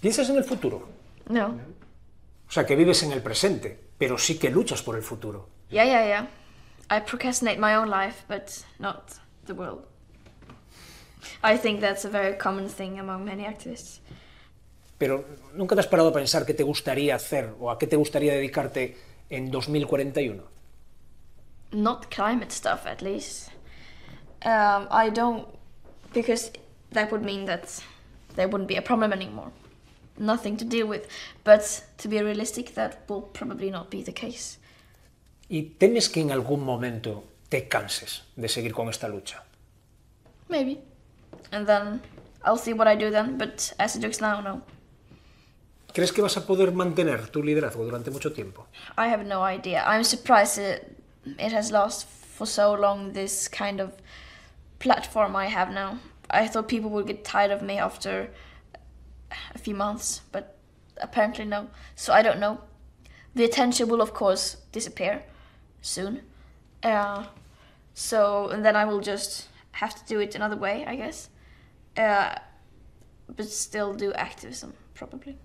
¿Piensas en el futuro? No. O sea, que vives en el presente, pero sí que luchas por el futuro. Yeah, yeah, yeah. I procrastinate my own life, but not the world. I think that's a very common thing among many activists. Pero nunca te has parado a pensar qué te gustaría hacer o a qué te gustaría dedicarte en 2041. Not climate stuff, at least. Um, I don't, because that would mean that there wouldn't be a problem anymore. nothing to deal with. But to be realistic, that will probably not be the case. ¿Y temes que en algún momento te canses de seguir con esta lucha? Maybe. And then I'll see what I do then, but as it looks now, no. ¿Crees que vas a poder mantener tu liderazgo durante mucho tiempo? I have no idea. I'm surprised it, it has lost for so long this kind of platform I have now. I thought people would get tired of me after few months, but apparently no. So I don't know. The attention will of course disappear soon. Uh, so and then I will just have to do it another way, I guess. Uh, but still do activism probably.